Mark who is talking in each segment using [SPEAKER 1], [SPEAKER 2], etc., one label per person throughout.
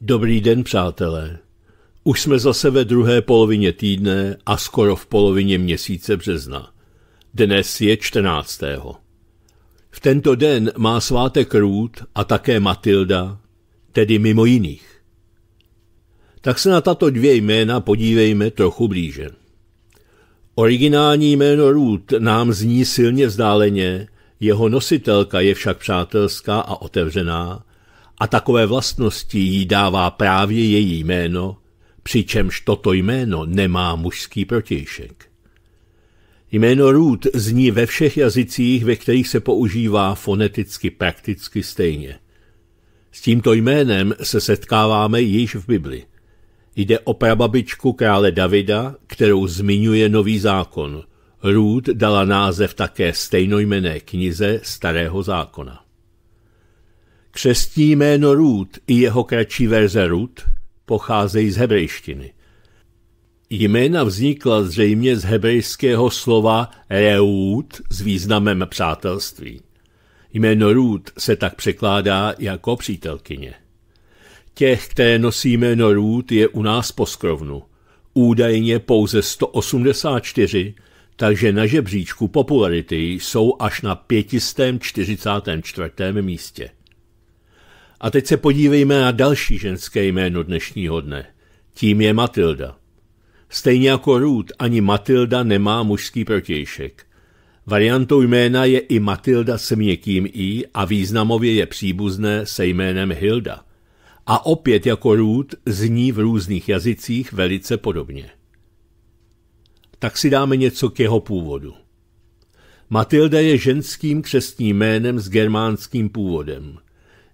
[SPEAKER 1] Dobrý den, přátelé. Už jsme zase ve druhé polovině týdne a skoro v polovině měsíce března. Dnes je 14. V tento den má svátek Růd a také Matilda, tedy mimo jiných. Tak se na tato dvě jména podívejme trochu blíže. Originální jméno Růd nám zní silně vzdáleně, jeho nositelka je však přátelská a otevřená, a takové vlastnosti jí dává právě její jméno, přičemž toto jméno nemá mužský protějšek. Jméno Ruth zní ve všech jazycích, ve kterých se používá foneticky prakticky stejně. S tímto jménem se setkáváme již v Bibli. Jde o prababičku krále Davida, kterou zmiňuje nový zákon. Ruth dala název také stejnojmené knize Starého zákona. Křestní jméno Ruth i jeho kratší verze Ruth pocházejí z hebrejštiny. Jména vznikla zřejmě z hebrejského slova reut s významem přátelství. Jméno Ruth se tak překládá jako přítelkyně. Těch, které nosí jméno Ruth, je u nás po skrovnu. Údajně pouze 184, takže na žebříčku popularity jsou až na 544. místě. A teď se podívejme na další ženské jméno dnešního dne. Tím je Matilda. Stejně jako Ruth, ani Matilda nemá mužský protějšek. Variantou jména je i Matilda s měkkým i a významově je příbuzné se jménem Hilda. A opět jako Ruth zní v různých jazycích velice podobně. Tak si dáme něco k jeho původu. Matilda je ženským křestním jménem s germánským původem –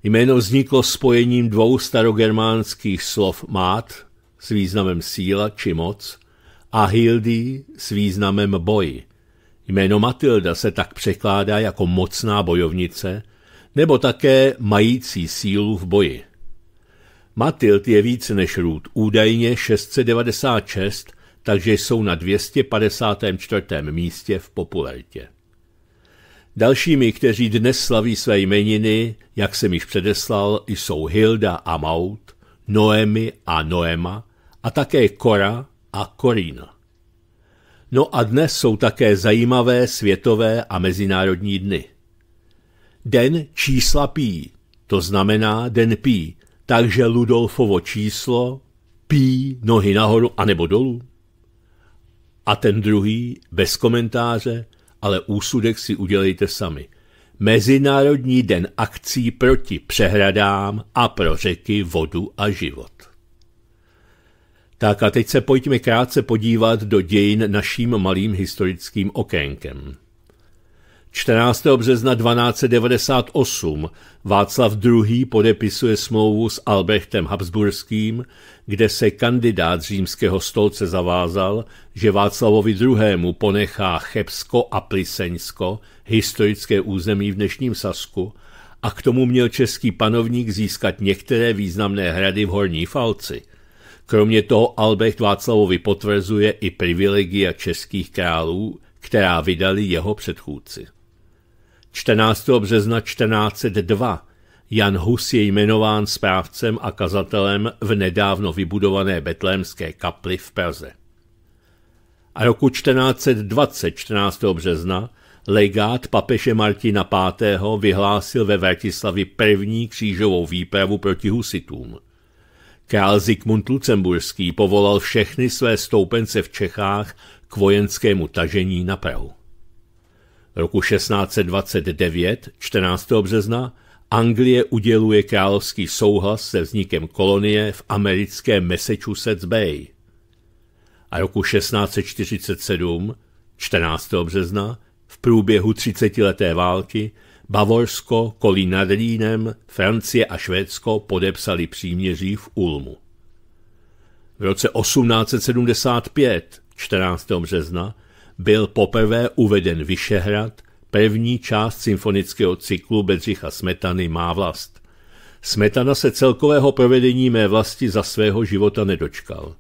[SPEAKER 1] Jméno vzniklo spojením dvou starogermánských slov mát s významem síla či moc a hildy s významem boj. Jméno Matilda se tak překládá jako mocná bojovnice nebo také mající sílu v boji. Matild je více než růd, údajně 696, takže jsou na 254. místě v popularitě. Dalšími, kteří dnes slaví své jmeniny, jak jsem již předeslal, jsou Hilda a Maut, Noemi a Noema a také Kora a Korina. No a dnes jsou také zajímavé světové a mezinárodní dny. Den čísla pí, to znamená den pí, takže Ludolfovo číslo pí nohy nahoru anebo dolů. A ten druhý, bez komentáře, ale úsudek si udělejte sami. Mezinárodní den akcí proti přehradám a pro řeky, vodu a život. Tak a teď se pojďme krátce podívat do dějin naším malým historickým okénkem. 14. března 1298 Václav II. podepisuje smlouvu s Albrechtem Habsburským, kde se kandidát římského stolce zavázal, že Václavovi II. ponechá Chebsko a Pliseňsko, historické území v dnešním Sasku, a k tomu měl český panovník získat některé významné hrady v Horní Falci. Kromě toho Albrecht Václavovi potvrzuje i privilegia českých králů, která vydali jeho předchůdci. 14. března 1402 Jan Hus je jmenován správcem a kazatelem v nedávno vybudované betlémské kapli v Praze. A roku 1420, 14. března, legát papeže Martina V. vyhlásil ve Vratislavi první křížovou výpravu proti husitům. Král Zikmund Lucemburský povolal všechny své stoupence v Čechách k vojenskému tažení na Prahu. Roku 1629, 14. března, Anglie uděluje královský souhlas se vznikem kolonie v americké Massachusetts Bay. A roku 1647, 14. března, v průběhu 30-leté války Bavorsko, Kolí nad Rýnem, Francie a Švédsko podepsali příměří v Ulmu. V roce 1875, 14. března, byl poprvé uveden Vyšehrad pevní část symfonického cyklu Bedřicha Smetany Má vlast. Smetana se celkového provedení mé vlasti za svého života nedočkal.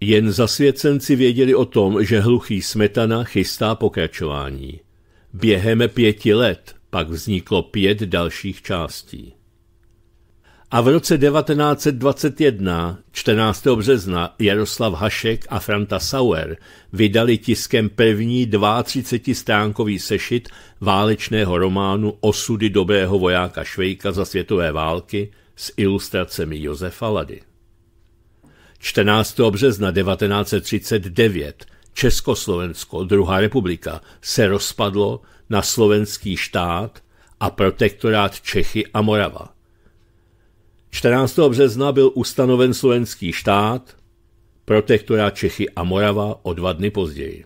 [SPEAKER 1] Jen zasvěcenci věděli o tom, že hluchý Smetana chystá pokračování. Během pěti let pak vzniklo pět dalších částí a v roce 1921, 14. března, Jaroslav Hašek a Franta Sauer vydali tiskem první 32-stránkový sešit válečného románu Osudy dobrého vojáka Švejka za světové války s ilustracemi Josefa Lady. 14. března 1939 Československo, druhá republika, se rozpadlo na slovenský štát a protektorát Čechy a Morava – 14. března byl ustanoven slovenský štát, protektora Čechy a Morava o dva dny později.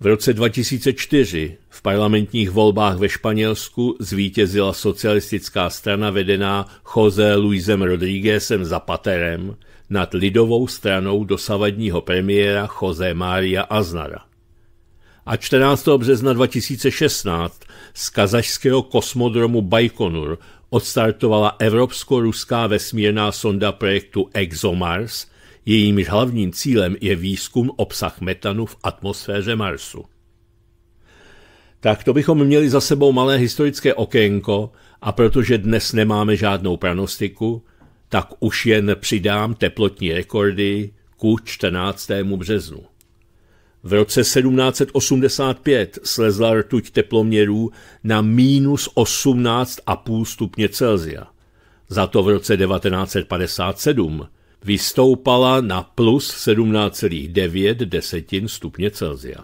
[SPEAKER 1] V roce 2004 v parlamentních volbách ve Španělsku zvítězila socialistická strana vedená Jose Luisem Rodríguezem Zapaterem nad lidovou stranou dosavadního premiéra Jose Maria Aznara. A 14. března 2016 z kazašského kosmodromu Baikonur odstartovala evropsko-ruská vesmírná sonda projektu ExoMars, jejímž hlavním cílem je výzkum obsah metanu v atmosféře Marsu. Tak to bychom měli za sebou malé historické okénko a protože dnes nemáme žádnou pranostiku, tak už jen přidám teplotní rekordy ku 14. březnu. V roce 1785 slezla rtuť teploměrů na minus 18,5 stupně Celsia. Za to v roce 1957 vystoupala na plus 17,9 desetin stupně Celsia.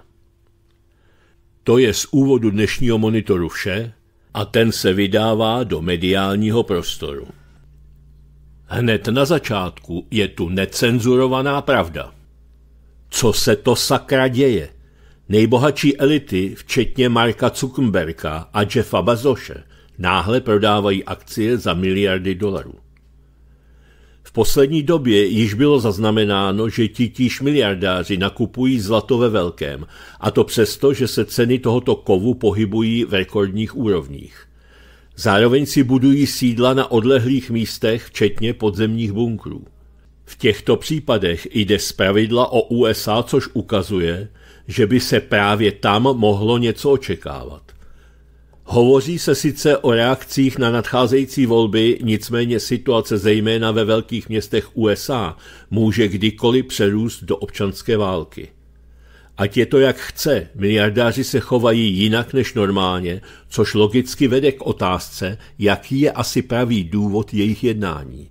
[SPEAKER 1] To je z úvodu dnešního monitoru vše a ten se vydává do mediálního prostoru. Hned na začátku je tu necenzurovaná pravda – co se to sakra děje? Nejbohatší elity, včetně Marka Zuckerberga a Jeffa Bazoše, náhle prodávají akcie za miliardy dolarů. V poslední době již bylo zaznamenáno, že titíž miliardáři nakupují zlato ve velkém, a to přesto, že se ceny tohoto kovu pohybují v rekordních úrovních. Zároveň si budují sídla na odlehlých místech, včetně podzemních bunkrů. V těchto případech jde pravidla o USA, což ukazuje, že by se právě tam mohlo něco očekávat. Hovoří se sice o reakcích na nadcházející volby, nicméně situace zejména ve velkých městech USA může kdykoliv přerůst do občanské války. Ať je to jak chce, miliardáři se chovají jinak než normálně, což logicky vede k otázce, jaký je asi pravý důvod jejich jednání.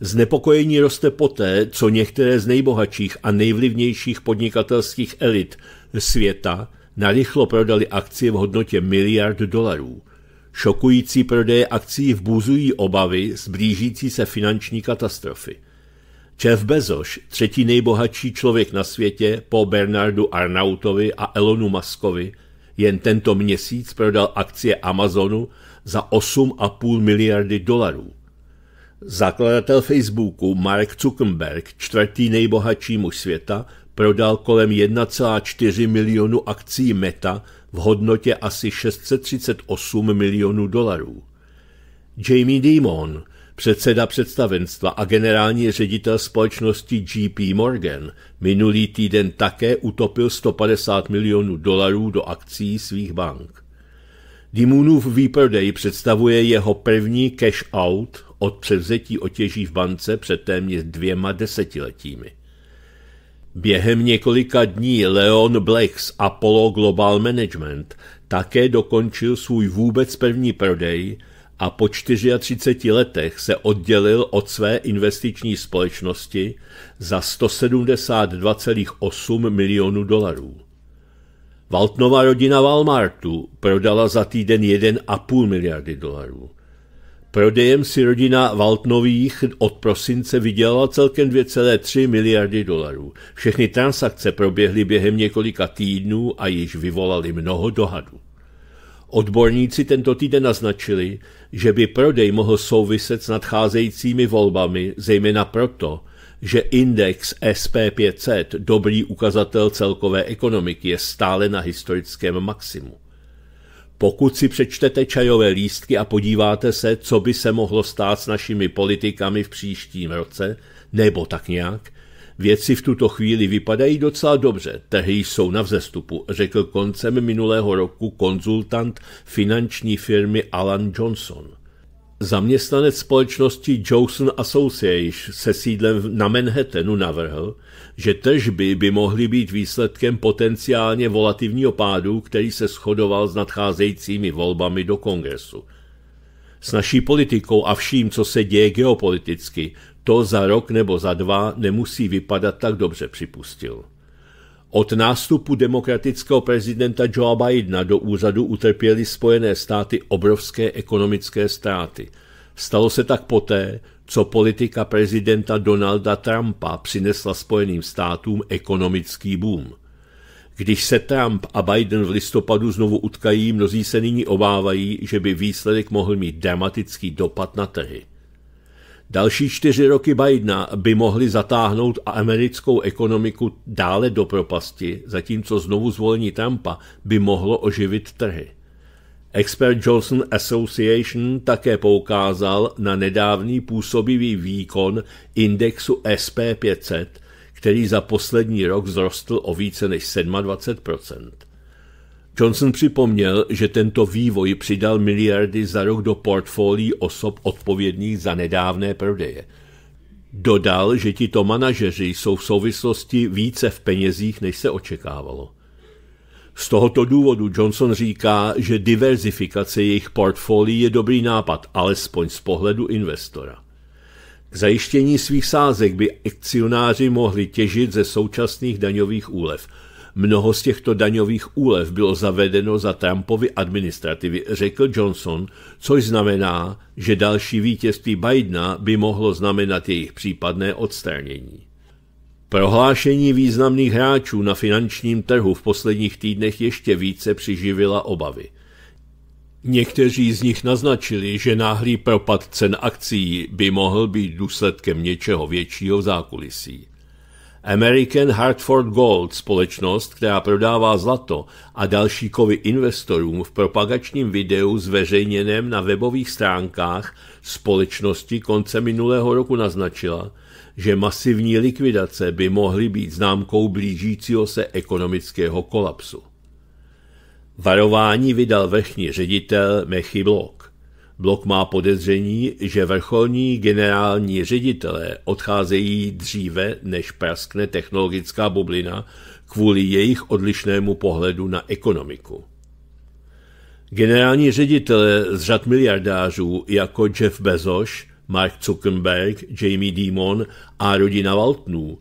[SPEAKER 1] Znepokojení roste poté, co některé z nejbohatších a nejvlivnějších podnikatelských elit světa narychlo prodali akcie v hodnotě miliard dolarů. Šokující prodeje akcí vbůzují obavy z blížící se finanční katastrofy. Jeff Bezos, třetí nejbohatší člověk na světě po Bernardu Arnautovi a Elonu Muskovi, jen tento měsíc prodal akcie Amazonu za 8,5 miliardy dolarů. Zakladatel Facebooku Mark Zuckerberg, čtvrtý nejbohatší muž světa, prodal kolem 1,4 milionu akcí Meta v hodnotě asi 638 milionů dolarů. Jamie Dimon, předseda představenstva a generální ředitel společnosti JP Morgan, minulý týden také utopil 150 milionů dolarů do akcí svých bank. Dimonův výprodej představuje jeho první cash out od převzetí otěží v bance před téměř dvěma desetiletími. Během několika dní Leon Black z Apollo Global Management také dokončil svůj vůbec první prodej a po 34 letech se oddělil od své investiční společnosti za 172,8 milionů dolarů. Valtnova rodina Walmartu prodala za týden 1,5 miliardy dolarů. Prodejem si rodina Valtnových od prosince vydělala celkem 2,3 miliardy dolarů. Všechny transakce proběhly během několika týdnů a již vyvolaly mnoho dohadů. Odborníci tento týden naznačili, že by prodej mohl souviset s nadcházejícími volbami, zejména proto, že index SP500, dobrý ukazatel celkové ekonomiky, je stále na historickém maximu. Pokud si přečtete čajové lístky a podíváte se, co by se mohlo stát s našimi politikami v příštím roce, nebo tak nějak, věci v tuto chvíli vypadají docela dobře, tehdy jsou na vzestupu, řekl koncem minulého roku konzultant finanční firmy Alan Johnson. Zaměstnanec společnosti Johnson Associates se sídlem na Manhattanu navrhl, že tržby by mohly být výsledkem potenciálně volativního pádu, který se shodoval s nadcházejícími volbami do kongresu. S naší politikou a vším, co se děje geopoliticky, to za rok nebo za dva nemusí vypadat tak dobře, připustil. Od nástupu demokratického prezidenta Joe Bidena do úřadu utrpěly Spojené státy obrovské ekonomické ztráty. Stalo se tak poté, co politika prezidenta Donalda Trumpa přinesla Spojeným státům ekonomický boom. Když se Trump a Biden v listopadu znovu utkají, mnozí se nyní obávají, že by výsledek mohl mít dramatický dopad na trhy. Další čtyři roky Bidena by mohly zatáhnout americkou ekonomiku dále do propasti, zatímco znovu zvolení Trumpa by mohlo oživit trhy. Expert Johnson Association také poukázal na nedávný působivý výkon indexu SP500, který za poslední rok vzrostl o více než 27 Johnson připomněl, že tento vývoj přidal miliardy za rok do portfolií osob odpovědných za nedávné prodeje. Dodal, že tito manažeři jsou v souvislosti více v penězích, než se očekávalo. Z tohoto důvodu Johnson říká, že diverzifikace jejich portfolií je dobrý nápad, alespoň z pohledu investora. K zajištění svých sázek by akcionáři mohli těžit ze současných daňových úlev. Mnoho z těchto daňových úlev bylo zavedeno za Trumpovy administrativy, řekl Johnson, což znamená, že další vítězství Bidena by mohlo znamenat jejich případné odstranění. Prohlášení významných hráčů na finančním trhu v posledních týdnech ještě více přiživila obavy. Někteří z nich naznačili, že náhlý propad cen akcí by mohl být důsledkem něčeho většího v zákulisí. American Hartford Gold, společnost, která prodává zlato a další kovy investorům v propagačním videu zveřejněném na webových stránkách společnosti konce minulého roku naznačila, že masivní likvidace by mohly být známkou blížícího se ekonomického kolapsu. Varování vydal vrchní ředitel Mechy Blok. Blok má podezření, že vrcholní generální ředitelé odcházejí dříve, než praskne technologická bublina kvůli jejich odlišnému pohledu na ekonomiku. Generální ředitelé z řad miliardářů jako Jeff Bezos – Mark Zuckerberg, Jamie Dimon a rodina Waltnů,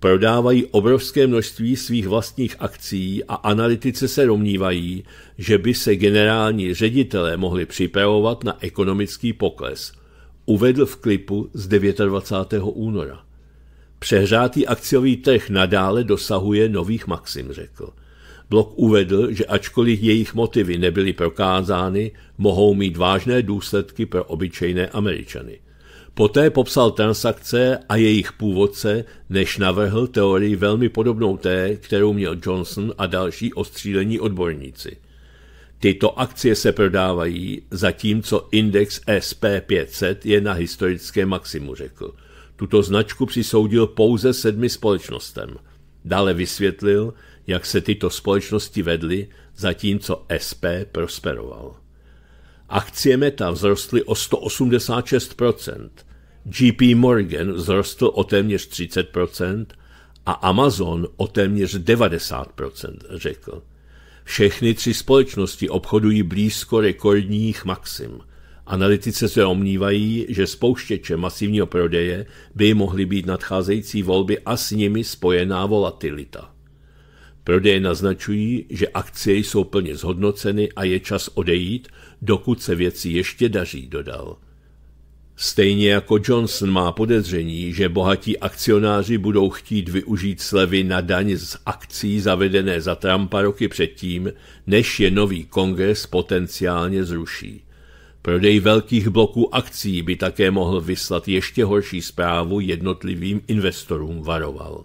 [SPEAKER 1] prodávají obrovské množství svých vlastních akcí a analytice se domnívají, že by se generální ředitelé mohli připravovat na ekonomický pokles. Uvedl v klipu z 29. února. Přehrátý akciový trh nadále dosahuje nových maxim, řekl. Blok uvedl, že ačkoliv jejich motivy nebyly prokázány, mohou mít vážné důsledky pro obyčejné Američany. Poté popsal transakce a jejich původce, než navrhl teorii velmi podobnou té, kterou měl Johnson a další ostřílení odborníci. Tyto akcie se prodávají, zatímco index SP500 je na historické maximu, řekl. Tuto značku přisoudil pouze sedmi společnostem. Dále vysvětlil, jak se tyto společnosti vedly, zatímco SP prosperoval. Akcie Meta vzrostly o 186%, JP Morgan vzrostl o téměř 30% a Amazon o téměř 90%, řekl. Všechny tři společnosti obchodují blízko rekordních maxim. Analytice se omnívají, že spouštěče masivního prodeje by mohly být nadcházející volby a s nimi spojená volatilita. Prodeje naznačují, že akcie jsou plně zhodnoceny a je čas odejít, dokud se věci ještě daří, dodal. Stejně jako Johnson má podezření, že bohatí akcionáři budou chtít využít slevy na daň z akcí zavedené za Trumpa roky předtím, než je nový kongres potenciálně zruší. Prodej velkých bloků akcí by také mohl vyslat ještě horší zprávu jednotlivým investorům, varoval.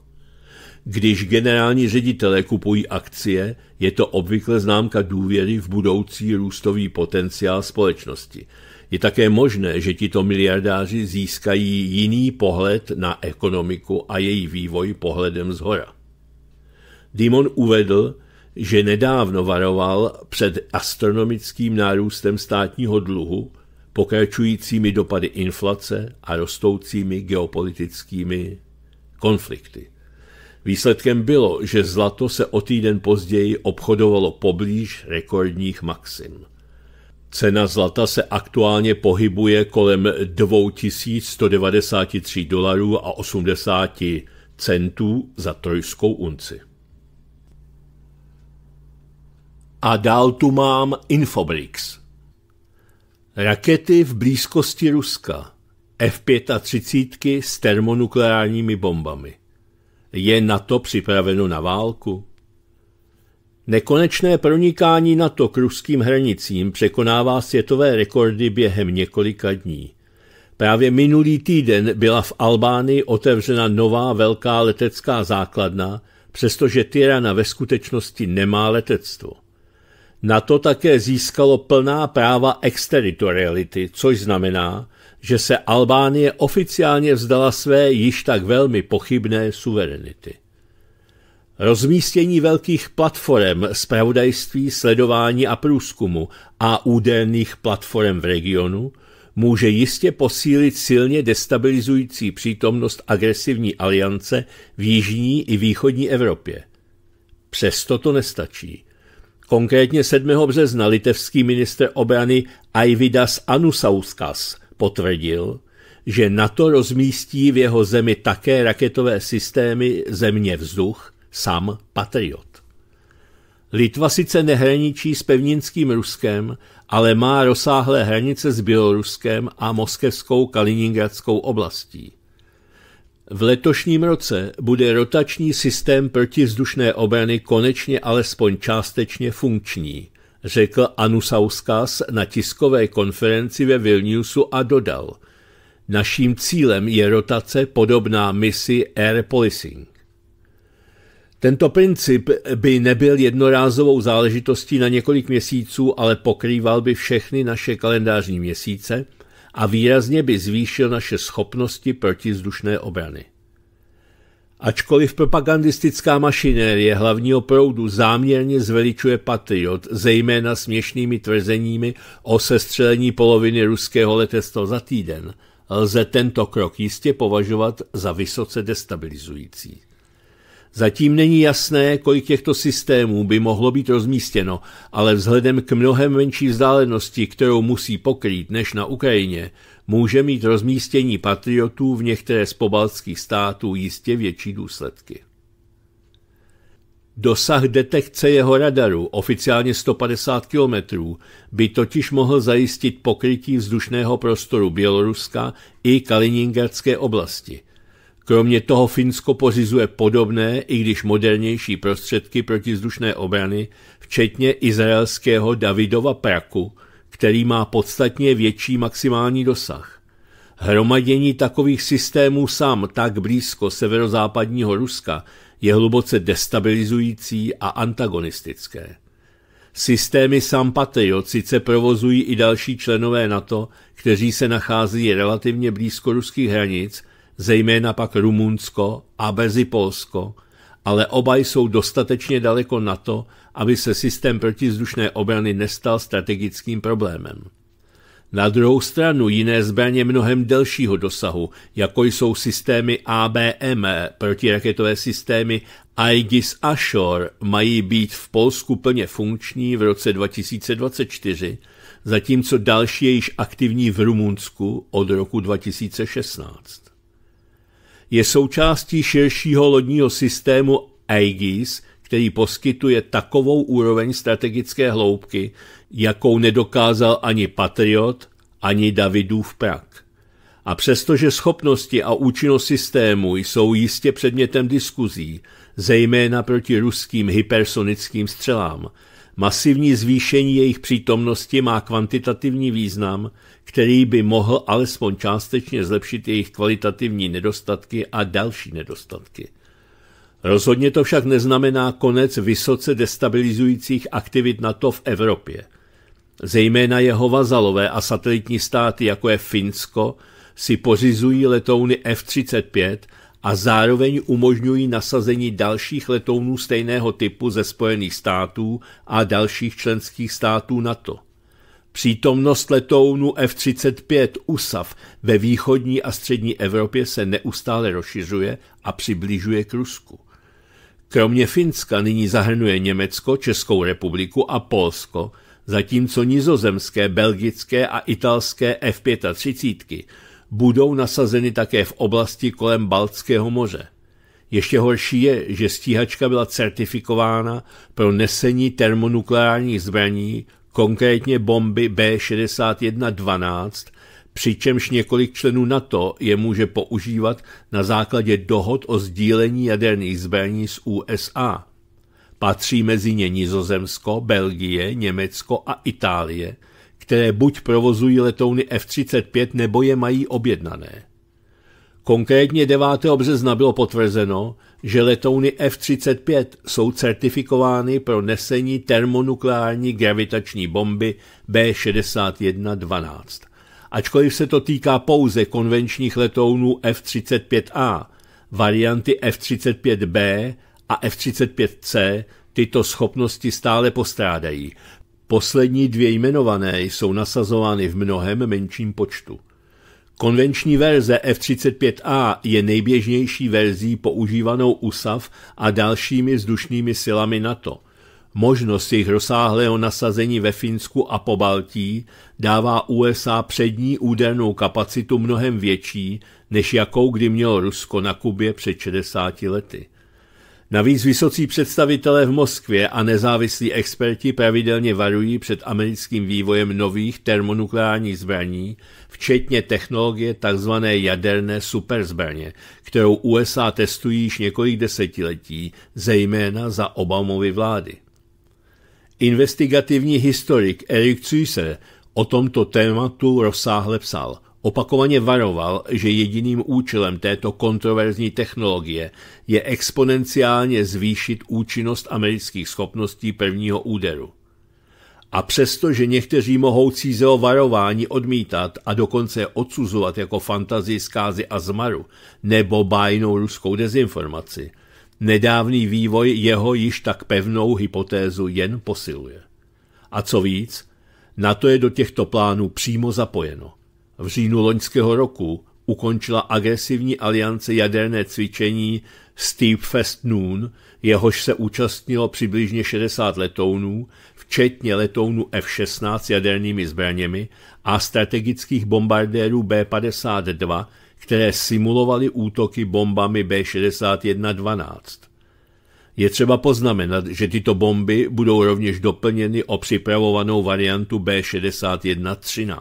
[SPEAKER 1] Když generální ředitelé kupují akcie, je to obvykle známka důvěry v budoucí růstový potenciál společnosti. Je také možné, že tito miliardáři získají jiný pohled na ekonomiku a její vývoj pohledem zhora. Dimon uvedl, že nedávno varoval před astronomickým nárůstem státního dluhu, pokračujícími dopady inflace a rostoucími geopolitickými konflikty. Výsledkem bylo, že zlato se o týden později obchodovalo poblíž rekordních maxim. Cena zlata se aktuálně pohybuje kolem 2193 dolarů a 80 centů za trojskou unci. A dál tu mám Infobrix. Rakety v blízkosti Ruska. F-35 s termonukleárními bombami. Je na to připraveno na válku? Nekonečné pronikání NATO k ruským hranicím překonává světové rekordy během několika dní. Právě minulý týden byla v Albánii otevřena nová velká letecká základna, přestože Tirana ve skutečnosti nemá letectvo. Na to také získalo plná práva exteritoriality, což znamená, že se Albánie oficiálně vzdala své již tak velmi pochybné suverenity. Rozmístění velkých platform zpravodajství, sledování a průzkumu a úderných platform v regionu může jistě posílit silně destabilizující přítomnost agresivní aliance v jižní i východní Evropě. Přesto to nestačí. Konkrétně 7. března litevský minister obrany Aividas Anusauskas – potvrdil, že NATO rozmístí v jeho zemi také raketové systémy země vzduch, sam Patriot. Litva sice nehraničí s pevninským Ruskem, ale má rozsáhlé hranice s Běloruskem a moskevskou kaliningradskou oblastí. V letošním roce bude rotační systém protivzdušné obrany konečně alespoň částečně funkční – řekl Anusauskas na tiskové konferenci ve Vilniusu a dodal, naším cílem je rotace podobná misi air policing. Tento princip by nebyl jednorázovou záležitostí na několik měsíců, ale pokrýval by všechny naše kalendářní měsíce a výrazně by zvýšil naše schopnosti protizdušné obrany. Ačkoliv propagandistická mašinérie hlavního proudu záměrně zveličuje Patriot, zejména směšnými tvrzeními o sestřelení poloviny ruského letectva za týden, lze tento krok jistě považovat za vysoce destabilizující. Zatím není jasné, kolik těchto systémů by mohlo být rozmístěno, ale vzhledem k mnohem menší vzdálenosti, kterou musí pokrýt než na Ukrajině, může mít rozmístění patriotů v některé z pobaltských států jistě větší důsledky. Dosah detekce jeho radaru, oficiálně 150 km, by totiž mohl zajistit pokrytí vzdušného prostoru Běloruska i Kaliningradské oblasti. Kromě toho Finsko pořizuje podobné, i když modernější prostředky protizdušné obrany, včetně izraelského Davidova praku – který má podstatně větší maximální dosah. Hromadění takových systémů sám tak blízko severozápadního Ruska je hluboce destabilizující a antagonistické. Systémy sám Patriot sice provozují i další členové NATO, kteří se nachází relativně blízko ruských hranic, zejména pak Rumunsko a Bezi Polsko – ale oba jsou dostatečně daleko na to, aby se systém protizdušné obrany nestal strategickým problémem. Na druhou stranu jiné zbraně mnohem delšího dosahu, jako jsou systémy ABM, protiraketové systémy Aegis Ashore, mají být v Polsku plně funkční v roce 2024, zatímco další je již aktivní v Rumunsku od roku 2016 je součástí širšího lodního systému Aegis, který poskytuje takovou úroveň strategické hloubky, jakou nedokázal ani Patriot, ani Davidův prak. A přestože schopnosti a účinnost systému jsou jistě předmětem diskuzí, zejména proti ruským hypersonickým střelám, Masivní zvýšení jejich přítomnosti má kvantitativní význam, který by mohl alespoň částečně zlepšit jejich kvalitativní nedostatky a další nedostatky. Rozhodně to však neznamená konec vysoce destabilizujících aktivit NATO v Evropě. Zejména jeho vazalové a satelitní státy, jako je Finsko, si pořizují letouny F-35 a zároveň umožňují nasazení dalších letounů stejného typu ze Spojených států a dalších členských států NATO. Přítomnost letounu F-35 USAV ve východní a střední Evropě se neustále rozšiřuje a přibližuje k Rusku. Kromě Finska nyní zahrnuje Německo, Českou republiku a Polsko, zatímco nizozemské, belgické a italské F-35 budou nasazeny také v oblasti kolem Baltského moře. Ještě horší je, že stíhačka byla certifikována pro nesení termonukleárních zbraní, konkrétně bomby B6112, přičemž několik členů NATO je může používat na základě dohod o sdílení jaderných zbraní z USA. Patří mezi ně Nizozemsko, Belgie, Německo a Itálie – které buď provozují letouny F-35 nebo je mají objednané. Konkrétně 9. března bylo potvrzeno, že letouny F-35 jsou certifikovány pro nesení termonukleární gravitační bomby B-6112. Ačkoliv se to týká pouze konvenčních letounů F-35A, varianty F-35B a F-35C tyto schopnosti stále postrádají, Poslední dvě jmenované jsou nasazovány v mnohem menším počtu. Konvenční verze F-35A je nejběžnější verzí používanou USAV a dalšími vzdušnými silami NATO. Možnost jejich rozsáhlého nasazení ve Finsku a po Baltí dává USA přední údernou kapacitu mnohem větší, než jakou kdy mělo Rusko na Kubě před 60 lety. Navíc vysocí představitelé v Moskvě a nezávislí experti pravidelně varují před americkým vývojem nových termonukleárních zbraní, včetně technologie tzv. jaderné superzbraně, kterou USA testují již několik desetiletí, zejména za Obamovy vlády. Investigativní historik Eric Züser o tomto tématu rozsáhle psal – Opakovaně varoval, že jediným účelem této kontroverzní technologie je exponenciálně zvýšit účinnost amerických schopností prvního úderu. A přesto, že někteří mohou cízeho varování odmítat a dokonce odsuzovat jako fantazii zkázy a zmaru nebo bájnou ruskou dezinformaci, nedávný vývoj jeho již tak pevnou hypotézu jen posiluje. A co víc, na to je do těchto plánů přímo zapojeno v říjnu loňského roku ukončila agresivní aliance jaderné cvičení Steepfest Noon, jehož se účastnilo přibližně 60 letounů, včetně letounů F-16 s jadernými zbraněmi a strategických bombardérů B-52, které simulovaly útoky bombami B-61-12. Je třeba poznamenat, že tyto bomby budou rovněž doplněny o připravovanou variantu B-61-13.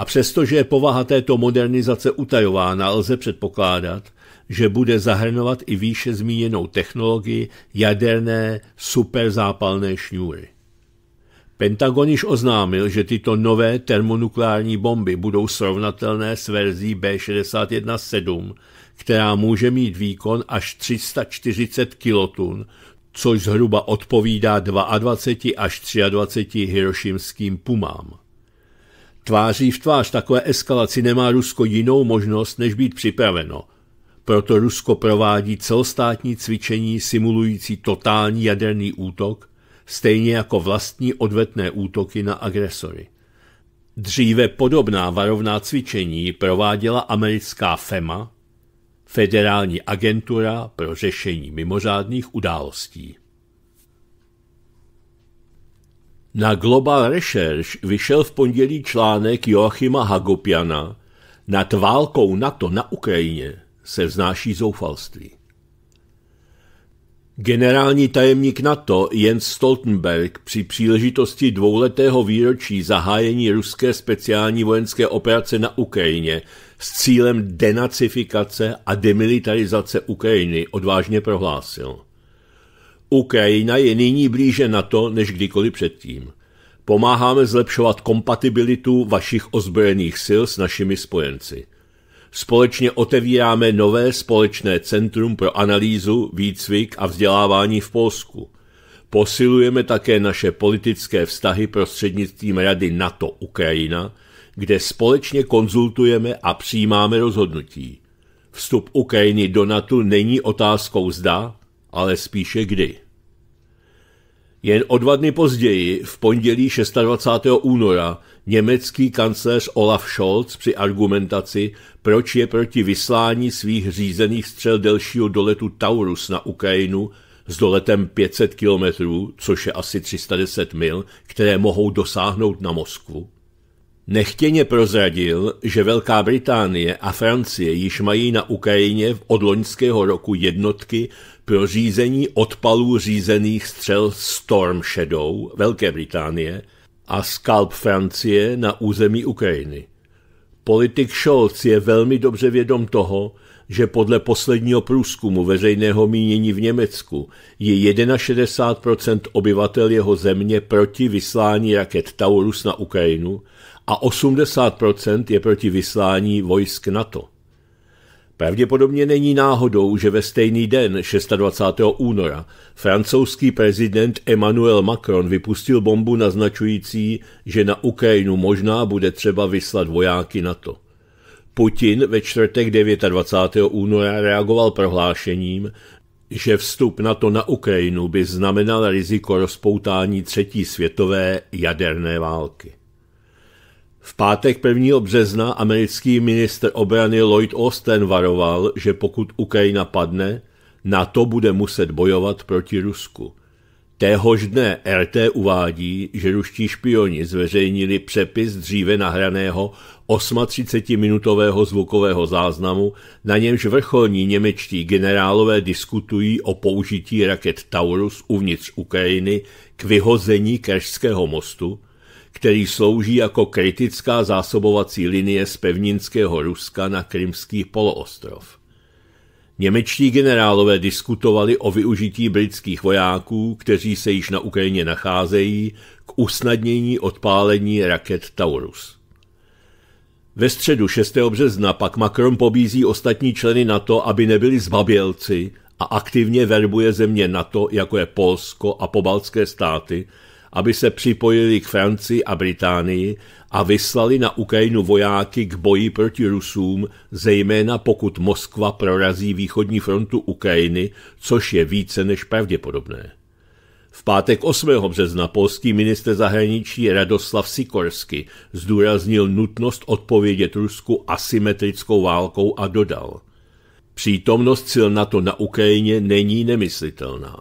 [SPEAKER 1] A přestože je povaha této modernizace utajována, lze předpokládat, že bude zahrnovat i výše zmíněnou technologii jaderné superzápalné šňůry. Pentagon již oznámil, že tyto nové termonukleární bomby budou srovnatelné s verzí b 61 7 která může mít výkon až 340 kilotun, což zhruba odpovídá 22 až 23 hirošimským pumám. Tváří v tvář takové eskalaci nemá Rusko jinou možnost, než být připraveno. Proto Rusko provádí celostátní cvičení simulující totální jaderný útok, stejně jako vlastní odvetné útoky na agresory. Dříve podobná varovná cvičení prováděla americká FEMA, Federální agentura pro řešení mimořádných událostí. Na Global Research vyšel v pondělí článek Joachima Hagopiana Nad válkou NATO na Ukrajině se vznáší zoufalství. Generální tajemník NATO Jens Stoltenberg při příležitosti dvouletého výročí zahájení ruské speciální vojenské operace na Ukrajině s cílem denacifikace a demilitarizace Ukrajiny odvážně prohlásil – Ukrajina je nyní blíže na to, než kdykoliv předtím. Pomáháme zlepšovat kompatibilitu vašich ozbrojených sil s našimi spojenci. Společně otevíráme nové společné centrum pro analýzu, výcvik a vzdělávání v Polsku. Posilujeme také naše politické vztahy prostřednictvím Rady NATO Ukrajina, kde společně konzultujeme a přijímáme rozhodnutí. Vstup Ukrajiny do NATO není otázkou zda, ale spíše kdy. Jen o dva dny později, v pondělí 26. února, německý kancléř Olaf Scholz při argumentaci, proč je proti vyslání svých řízených střel delšího doletu Taurus na Ukrajinu s doletem 500 kilometrů, což je asi 310 mil, které mohou dosáhnout na Moskvu, Nechtěně prozradil, že Velká Británie a Francie již mají na Ukrajině od loňského roku jednotky pro řízení odpalů řízených střel Storm Shadow Velké Británie a Skalp Francie na území Ukrajiny. Politik Scholz je velmi dobře vědom toho, že podle posledního průzkumu veřejného mínění v Německu je 61% obyvatel jeho země proti vyslání raket Taurus na Ukrajinu a 80% je proti vyslání vojsk NATO. Pravděpodobně není náhodou, že ve stejný den 26. února francouzský prezident Emmanuel Macron vypustil bombu naznačující, že na Ukrajinu možná bude třeba vyslat vojáky NATO. Putin ve čtvrtek 29. února reagoval prohlášením, že vstup NATO na Ukrajinu by znamenal riziko rozpoutání třetí světové jaderné války. V pátek 1. března americký ministr obrany Lloyd Austin varoval, že pokud Ukrajina padne, na to bude muset bojovat proti Rusku. Téhož dne RT uvádí, že ruští špioni zveřejnili přepis dříve nahraného 38-minutového zvukového záznamu, na němž vrcholní němečtí generálové diskutují o použití raket Taurus uvnitř Ukrajiny k vyhození Keršského mostu – který slouží jako kritická zásobovací linie z pevninského Ruska na Krymský poloostrov. Němečtí generálové diskutovali o využití britských vojáků, kteří se již na Ukrajině nacházejí, k usnadnění odpálení raket Taurus. Ve středu 6. března pak Macron pobízí ostatní členy NATO, aby nebyli zbabělci a aktivně verbuje země NATO, jako je Polsko a pobaltské státy, aby se připojili k Francii a Británii a vyslali na Ukrajinu vojáky k boji proti Rusům, zejména pokud Moskva prorazí východní frontu Ukrajiny, což je více než pravděpodobné. V pátek 8. března polský minister zahraničí Radoslav Sikorsky zdůraznil nutnost odpovědět Rusku asymetrickou válkou a dodal. Přítomnost sil NATO na Ukrajině není nemyslitelná.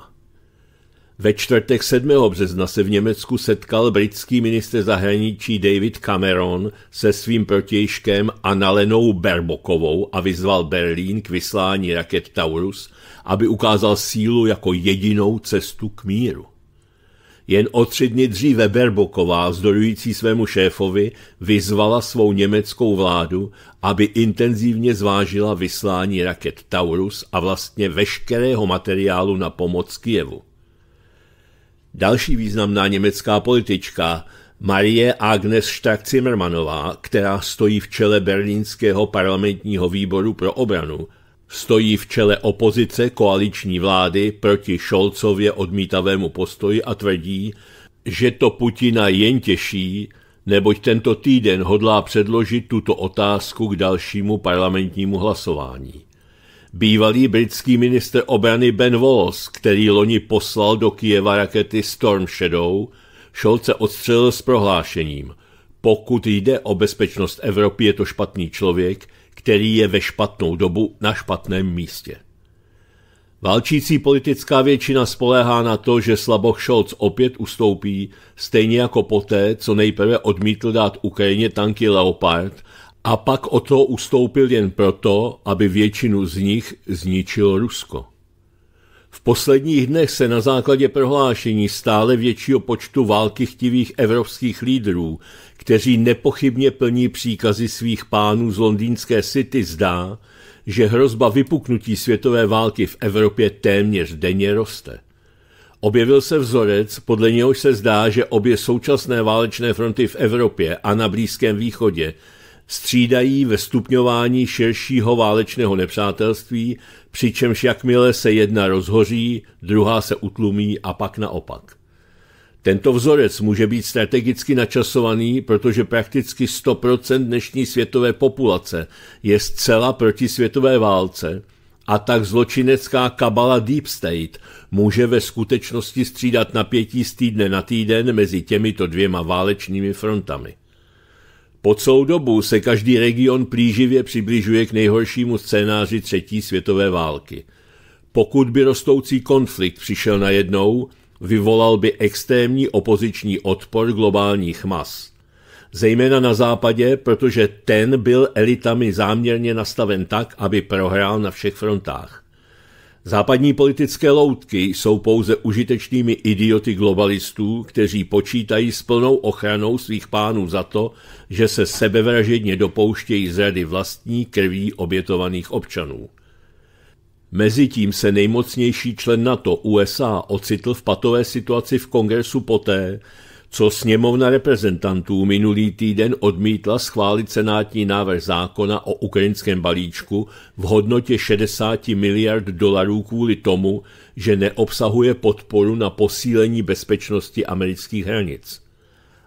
[SPEAKER 1] Ve čtvrtek 7. března se v Německu setkal britský minister zahraničí David Cameron se svým protějškem Analenou Berbokovou a vyzval Berlín k vyslání raket Taurus, aby ukázal sílu jako jedinou cestu k míru. Jen o tři dny dříve Berboková, zdorující svému šéfovi, vyzvala svou německou vládu, aby intenzivně zvážila vyslání raket Taurus a vlastně veškerého materiálu na pomoc Kijevu. Další významná německá politička Marie Agnes stark zimmermanová která stojí v čele berlínského parlamentního výboru pro obranu, stojí v čele opozice koaliční vlády proti Šolcově odmítavému postoji a tvrdí, že to Putina jen těší, neboť tento týden hodlá předložit tuto otázku k dalšímu parlamentnímu hlasování bývalý britský minister obrany Ben Walls, který loni poslal do Kijeva rakety Storm Shadow, Šolce odstřelil s prohlášením Pokud jde o bezpečnost Evropy, je to špatný člověk, který je ve špatnou dobu na špatném místě. Válčící politická většina spoléhá na to, že Slaboch Scholz opět ustoupí, stejně jako poté, co nejprve odmítl dát Ukrajině tanky Leopard a pak o to ustoupil jen proto, aby většinu z nich zničilo Rusko. V posledních dnech se na základě prohlášení stále většího počtu války chtivých evropských lídrů, kteří nepochybně plní příkazy svých pánů z londýnské City, zdá, že hrozba vypuknutí světové války v Evropě téměř denně roste. Objevil se vzorec, podle něhož se zdá, že obě současné válečné fronty v Evropě a na Blízkém východě střídají ve stupňování širšího válečného nepřátelství, přičemž jakmile se jedna rozhoří, druhá se utlumí a pak naopak. Tento vzorec může být strategicky načasovaný, protože prakticky 100% dnešní světové populace je zcela proti světové válce a tak zločinecká kabala Deep State může ve skutečnosti střídat napětí z týdne na týden mezi těmito dvěma válečnými frontami. Po celou dobu se každý region plíživě přibližuje k nejhoršímu scénáři třetí světové války. Pokud by rostoucí konflikt přišel najednou, vyvolal by extrémní opoziční odpor globálních mas. Zejména na západě, protože ten byl elitami záměrně nastaven tak, aby prohrál na všech frontách. Západní politické loutky jsou pouze užitečnými idioty globalistů, kteří počítají s plnou ochranou svých pánů za to, že se sebevražedně dopouštějí rady vlastní krví obětovaných občanů. Mezitím se nejmocnější člen NATO USA ocitl v patové situaci v kongresu poté, co sněmovna reprezentantů minulý týden odmítla schválit senátní návrh zákona o ukrajinském balíčku v hodnotě 60 miliard dolarů kvůli tomu, že neobsahuje podporu na posílení bezpečnosti amerických hranic.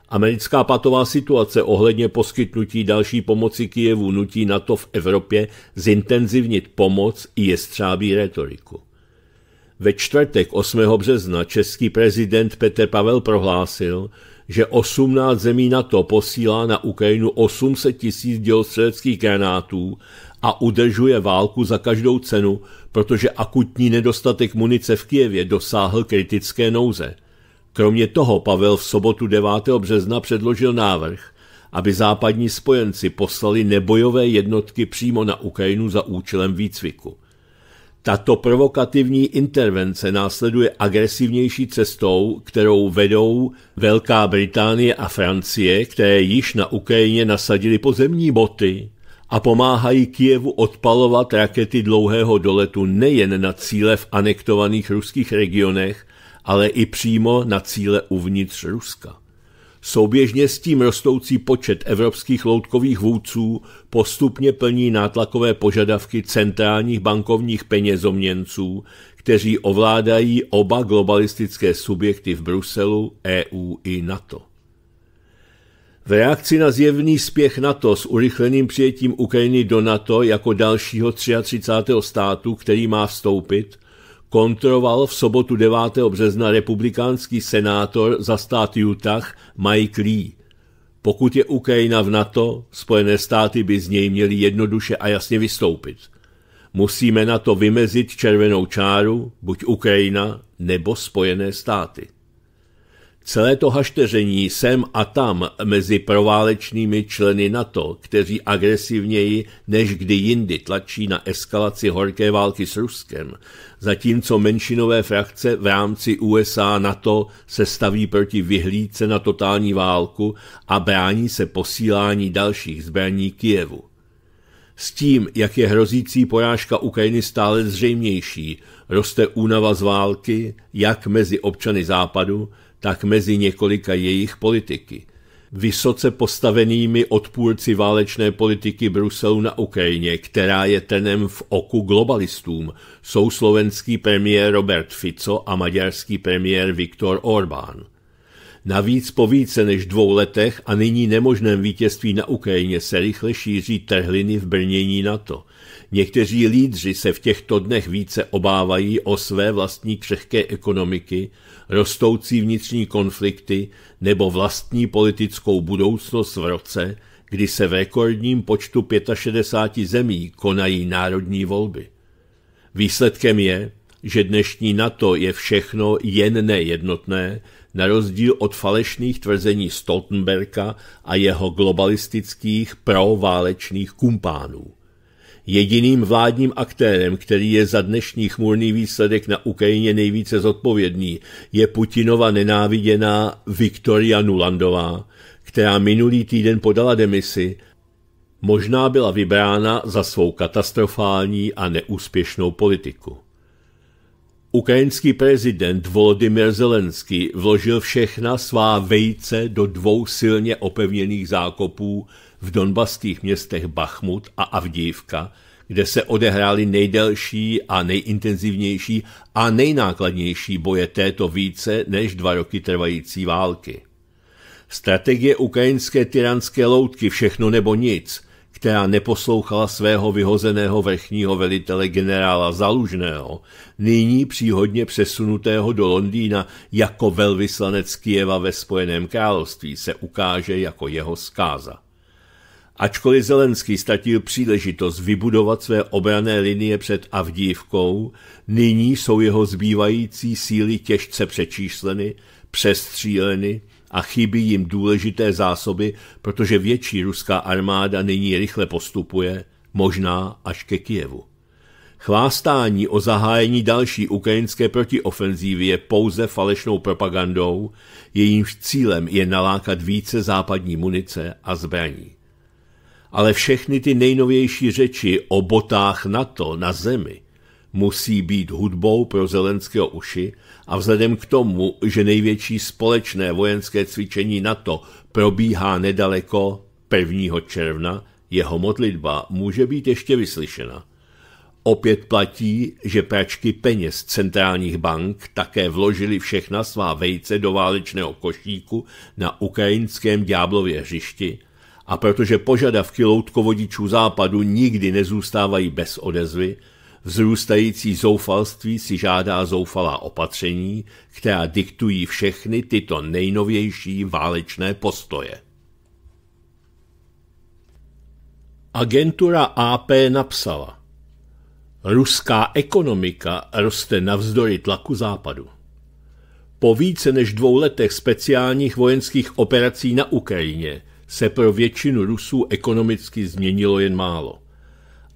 [SPEAKER 1] Americká patová situace ohledně poskytnutí další pomoci Kijevu nutí NATO v Evropě zintenzivnit pomoc i jestřábí retoriku. Ve čtvrtek 8. března český prezident Petr Pavel prohlásil, že 18 zemí NATO posílá na Ukrajinu 800 tisíc dělostřeleckých granátů a udržuje válku za každou cenu, protože akutní nedostatek munice v Kijevě dosáhl kritické nouze. Kromě toho Pavel v sobotu 9. března předložil návrh, aby západní spojenci poslali nebojové jednotky přímo na Ukrajinu za účelem výcviku. Tato provokativní intervence následuje agresivnější cestou, kterou vedou Velká Británie a Francie, které již na Ukrajině nasadili pozemní boty a pomáhají Kijevu odpalovat rakety dlouhého doletu nejen na cíle v anektovaných ruských regionech, ale i přímo na cíle uvnitř Ruska. Souběžně s tím rostoucí počet evropských loutkových vůdců postupně plní nátlakové požadavky centrálních bankovních penězoměnců, kteří ovládají oba globalistické subjekty v Bruselu, EU i NATO. V reakci na zjevný spěch NATO s urychleným přijetím Ukrajiny do NATO jako dalšího 33. státu, který má vstoupit, kontroval v sobotu 9. března republikánský senátor za stát Utah Mike Lee. Pokud je Ukrajina v NATO, Spojené státy by z něj měly jednoduše a jasně vystoupit. Musíme na to vymezit červenou čáru, buď Ukrajina nebo Spojené státy. Celé to hašteření sem a tam mezi proválečnými členy NATO, kteří agresivněji než kdy jindy tlačí na eskalaci horké války s Ruskem, zatímco menšinové frakce v rámci USA NATO se staví proti vyhlídce na totální válku a brání se posílání dalších zbraní Kijevu. S tím, jak je hrozící porážka Ukrajiny stále zřejmější, roste únava z války, jak mezi občany západu, tak mezi několika jejich politiky. Vysoce postavenými odpůrci válečné politiky Bruselu na Ukrajině, která je tenem v oku globalistům, jsou slovenský premiér Robert Fico a maďarský premiér Viktor Orbán. Navíc po více než dvou letech a nyní nemožném vítězství na Ukrajině se rychle šíří trhliny v brnění NATO – Někteří lídři se v těchto dnech více obávají o své vlastní křehké ekonomiky, rostoucí vnitřní konflikty nebo vlastní politickou budoucnost v roce, kdy se v rekordním počtu 65 zemí konají národní volby. Výsledkem je, že dnešní NATO je všechno jen nejednotné, na rozdíl od falešných tvrzení Stoltenberga a jeho globalistických proválečných kumpánů. Jediným vládním aktérem, který je za dnešní chmurný výsledek na Ukrajině nejvíce zodpovědný, je Putinova nenáviděná Viktoria Nulandová, která minulý týden podala demisi, možná byla vybrána za svou katastrofální a neúspěšnou politiku. Ukrajinský prezident Volodymyr Zelenský vložil všechna svá vejce do dvou silně opevněných zákopů v donbastých městech Bachmut a Avdívka, kde se odehrály nejdelší a nejintenzivnější a nejnákladnější boje této více než dva roky trvající války. Strategie ukrajinské tyranské loutky všechno nebo nic, která neposlouchala svého vyhozeného vrchního velitele generála Zalužného, nyní příhodně přesunutého do Londýna jako velvyslanec Kijeva ve Spojeném království, se ukáže jako jeho zkáza. Ačkoliv Zelenský ztratil příležitost vybudovat své obrané linie před Avdívkou, nyní jsou jeho zbývající síly těžce přečísleny, přestříleny a chybí jim důležité zásoby, protože větší ruská armáda nyní rychle postupuje, možná až ke Kijevu. Chvástání o zahájení další ukrajinské protiofenzívy je pouze falešnou propagandou, jejímž cílem je nalákat více západní munice a zbraní ale všechny ty nejnovější řeči o botách NATO na zemi musí být hudbou pro Zelenského uši a vzhledem k tomu, že největší společné vojenské cvičení NATO probíhá nedaleko 1. června, jeho modlitba může být ještě vyslyšena. Opět platí, že pračky peněz centrálních bank také vložili všechna svá vejce do válečného košíku na ukrajinském ďáblově hřišti – a protože požadavky loutkovodičů západu nikdy nezůstávají bez odezvy, vzrůstající zoufalství si žádá zoufalá opatření, která diktují všechny tyto nejnovější válečné postoje. Agentura AP napsala Ruská ekonomika roste navzdory tlaku západu. Po více než dvou letech speciálních vojenských operací na Ukrajině – se pro většinu Rusů ekonomicky změnilo jen málo.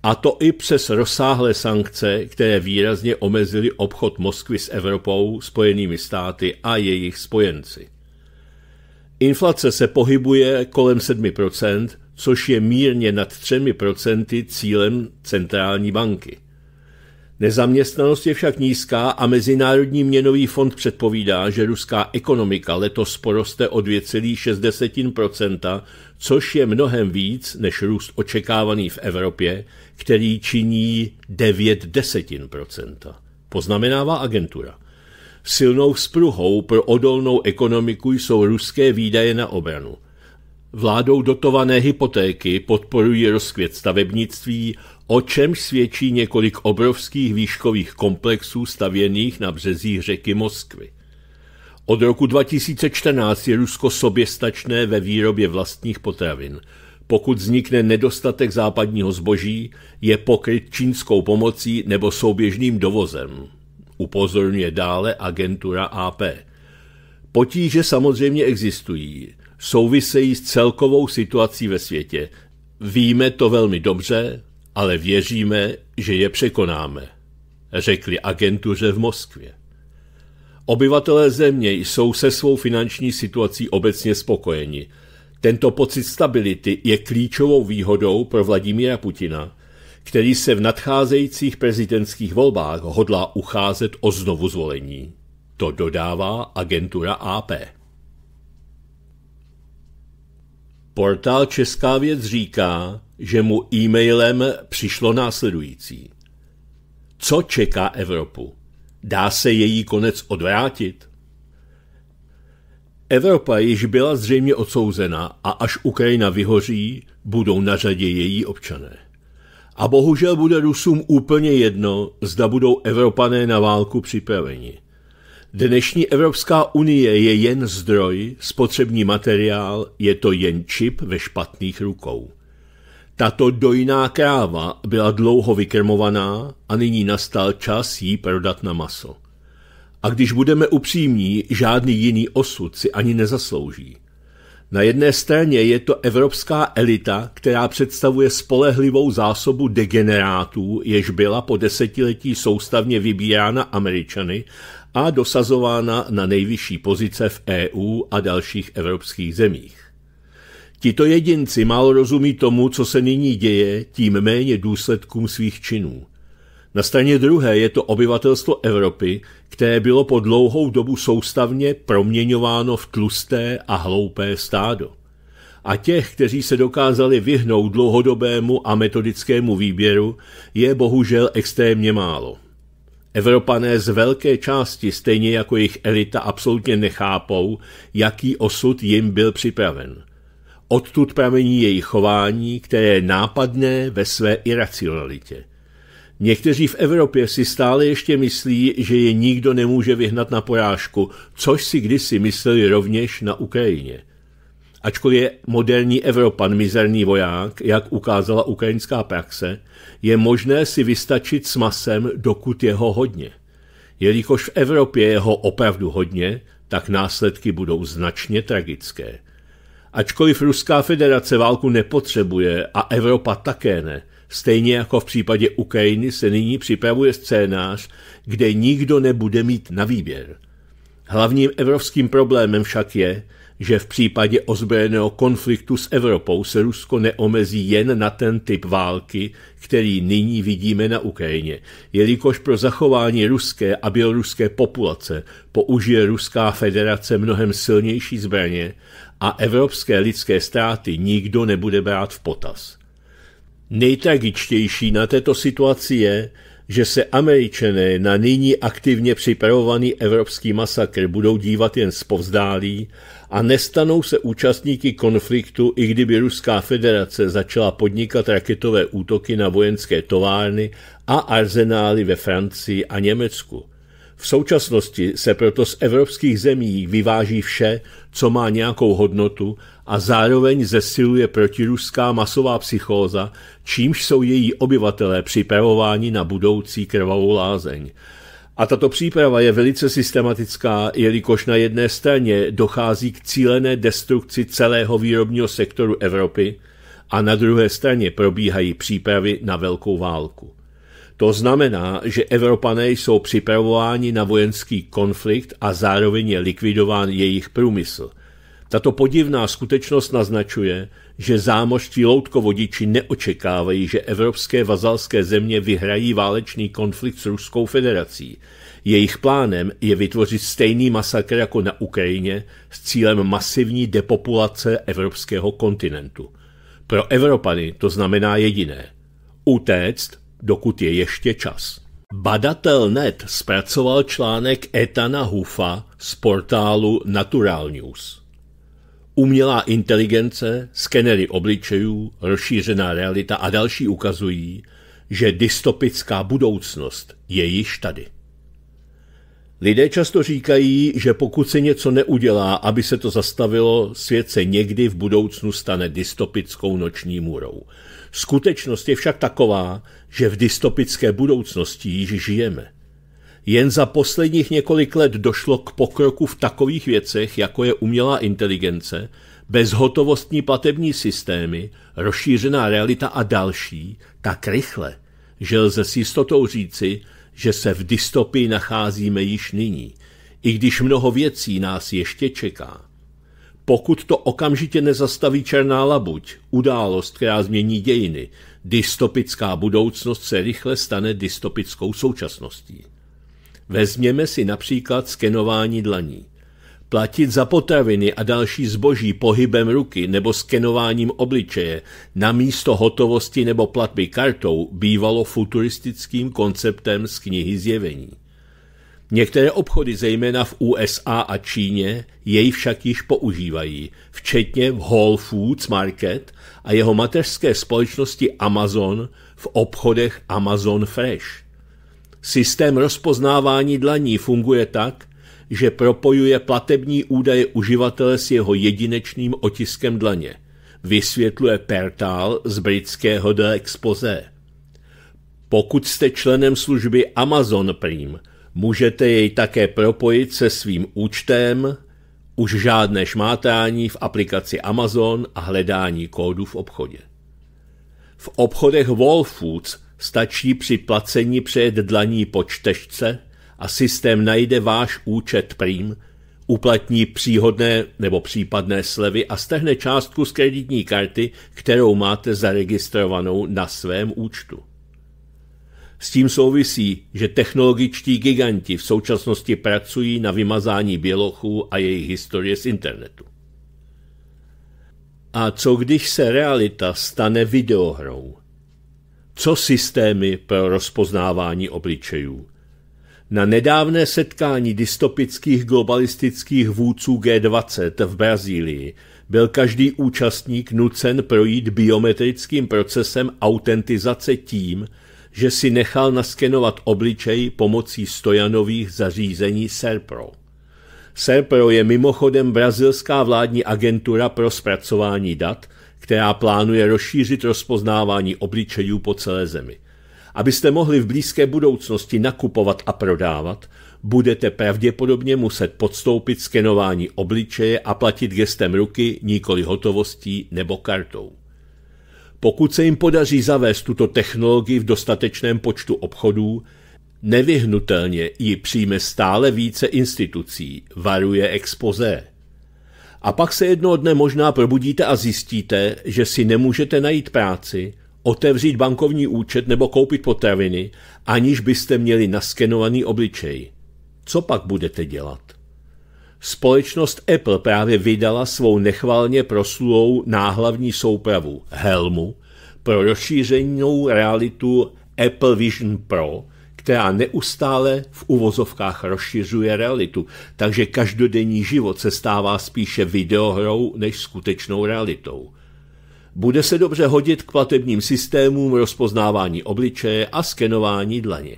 [SPEAKER 1] A to i přes rozsáhlé sankce, které výrazně omezily obchod Moskvy s Evropou, Spojenými státy a jejich spojenci. Inflace se pohybuje kolem 7%, což je mírně nad 3% cílem centrální banky. Nezaměstnanost je však nízká a Mezinárodní měnový fond předpovídá, že ruská ekonomika letos poroste o 2,6%, což je mnohem víc než růst očekávaný v Evropě, který činí 9 desetin procenta, poznamenává agentura. Silnou spruhou pro odolnou ekonomiku jsou ruské výdaje na obranu. Vládou dotované hypotéky podporují rozkvět stavebnictví, o čemž svědčí několik obrovských výškových komplexů stavěných na březích řeky Moskvy. Od roku 2014 je Rusko soběstačné ve výrobě vlastních potravin. Pokud vznikne nedostatek západního zboží, je pokryt čínskou pomocí nebo souběžným dovozem, upozorňuje dále agentura AP. Potíže samozřejmě existují, souvisejí s celkovou situací ve světě. Víme to velmi dobře, ale věříme, že je překonáme, řekli agentuře v Moskvě. Obyvatelé země jsou se svou finanční situací obecně spokojeni. Tento pocit stability je klíčovou výhodou pro Vladimíra Putina, který se v nadcházejících prezidentských volbách hodlá ucházet o znovu zvolení. To dodává agentura AP. Portál Česká věc říká, že mu e-mailem přišlo následující. Co čeká Evropu? Dá se její konec odvrátit? Evropa již byla zřejmě odsouzena a až Ukrajina vyhoří, budou na řadě její občané. A bohužel bude Rusům úplně jedno, zda budou Evropané na válku připraveni. Dnešní Evropská unie je jen zdroj, spotřební materiál, je to jen čip ve špatných rukou. Tato dojná kráva byla dlouho vykrmovaná a nyní nastal čas jí prodat na maso. A když budeme upřímní, žádný jiný osud si ani nezaslouží. Na jedné straně je to evropská elita, která představuje spolehlivou zásobu degenerátů, jež byla po desetiletí soustavně vybírána Američany a dosazována na nejvyšší pozice v EU a dalších evropských zemích. Tito jedinci málo rozumí tomu, co se nyní děje, tím méně důsledkům svých činů. Na straně druhé je to obyvatelstvo Evropy, které bylo po dlouhou dobu soustavně proměňováno v tlusté a hloupé stádo. A těch, kteří se dokázali vyhnout dlouhodobému a metodickému výběru, je bohužel extrémně málo. Evropané z velké části, stejně jako jejich elita, absolutně nechápou, jaký osud jim byl připraven – Odtud pramení jejich chování, které je nápadné ve své iracionalitě. Někteří v Evropě si stále ještě myslí, že je nikdo nemůže vyhnat na porážku, což si kdysi mysleli rovněž na Ukrajině. Ačkoliv je moderní Evropan mizerný voják, jak ukázala ukrajinská praxe, je možné si vystačit s masem, dokud jeho hodně. Jelikož v Evropě je ho opravdu hodně, tak následky budou značně tragické. Ačkoliv Ruská federace válku nepotřebuje a Evropa také ne, stejně jako v případě Ukrajiny se nyní připravuje scénář, kde nikdo nebude mít na výběr. Hlavním evropským problémem však je, že v případě ozbrojeného konfliktu s Evropou se Rusko neomezí jen na ten typ války, který nyní vidíme na Ukrajině, jelikož pro zachování ruské a běloruské populace použije Ruská federace mnohem silnější zbraně a evropské lidské ztráty nikdo nebude brát v potaz. Nejtragičtější na této situaci je, že se američané na nyní aktivně připravovaný evropský masakr budou dívat jen zpovzdálí a nestanou se účastníky konfliktu, i kdyby Ruská federace začala podnikat raketové útoky na vojenské továrny a arzenály ve Francii a Německu – v současnosti se proto z evropských zemí vyváží vše, co má nějakou hodnotu a zároveň zesiluje protiruská masová psychóza, čímž jsou její obyvatelé připravováni na budoucí krvavou lázeň. A tato příprava je velice systematická, jelikož na jedné straně dochází k cílené destrukci celého výrobního sektoru Evropy a na druhé straně probíhají přípravy na velkou válku. To znamená, že Evropané jsou připravováni na vojenský konflikt a zároveň je likvidován jejich průmysl. Tato podivná skutečnost naznačuje, že zámoští loutkovodiči neočekávají, že evropské vazalské země vyhrají válečný konflikt s Ruskou federací. Jejich plánem je vytvořit stejný masakr jako na Ukrajině s cílem masivní depopulace evropského kontinentu. Pro Evropany to znamená jediné. Utéct dokud je ještě čas. Badatel.net zpracoval článek Etana Hufa z portálu Natural News. Umělá inteligence, skenery obličejů, rozšířená realita a další ukazují, že dystopická budoucnost je již tady. Lidé často říkají, že pokud se něco neudělá, aby se to zastavilo, svět se někdy v budoucnu stane dystopickou noční můrou. Skutečnost je však taková, že v dystopické budoucnosti již žijeme. Jen za posledních několik let došlo k pokroku v takových věcech, jako je umělá inteligence, bezhotovostní platební systémy, rozšířená realita a další, tak rychle, že lze s jistotou říci, že se v dystopii nacházíme již nyní, i když mnoho věcí nás ještě čeká. Pokud to okamžitě nezastaví černá labuť, událost, která změní dějiny, dystopická budoucnost se rychle stane dystopickou současností. Vezměme si například skenování dlaní. Platit za potraviny a další zboží pohybem ruky nebo skenováním obličeje na místo hotovosti nebo platby kartou bývalo futuristickým konceptem z knihy zjevení. Některé obchody, zejména v USA a Číně, jej však již používají, včetně v Whole Foods Market a jeho mateřské společnosti Amazon v obchodech Amazon Fresh. Systém rozpoznávání dlaní funguje tak, že propojuje platební údaje uživatele s jeho jedinečným otiskem dlaně, vysvětluje Pertal z britského The Expose. Pokud jste členem služby Amazon Prime, můžete jej také propojit se svým účtem, už žádné šmátání v aplikaci Amazon a hledání kódu v obchodě. V obchodech Wall Foods stačí při placení přejet dlaní po čtečce, a systém najde váš účet Prým, uplatní příhodné nebo případné slevy a stehne částku z kreditní karty, kterou máte zaregistrovanou na svém účtu. S tím souvisí, že technologičtí giganti v současnosti pracují na vymazání bělochů a jejich historie z internetu. A co když se realita stane videohrou? Co systémy pro rozpoznávání obličejů? Na nedávné setkání dystopických globalistických vůdců G20 v Brazílii byl každý účastník nucen projít biometrickým procesem autentizace tím, že si nechal naskenovat obličej pomocí stojanových zařízení Serpro. Serpro je mimochodem brazilská vládní agentura pro zpracování dat, která plánuje rozšířit rozpoznávání obličejů po celé zemi. Abyste mohli v blízké budoucnosti nakupovat a prodávat, budete pravděpodobně muset podstoupit skenování obličeje a platit gestem ruky, nikoli hotovostí nebo kartou. Pokud se jim podaří zavést tuto technologii v dostatečném počtu obchodů, nevyhnutelně ji přijme stále více institucí, varuje expoze. A pak se jednoho dne možná probudíte a zjistíte, že si nemůžete najít práci, otevřít bankovní účet nebo koupit potraviny, aniž byste měli naskenovaný obličej. Co pak budete dělat? Společnost Apple právě vydala svou nechvalně proslulou náhlavní soupravu Helmu pro rozšířenou realitu Apple Vision Pro, která neustále v uvozovkách rozšiřuje realitu, takže každodenní život se stává spíše videohrou než skutečnou realitou – bude se dobře hodit k platebním systémům rozpoznávání obličeje a skenování dlaně.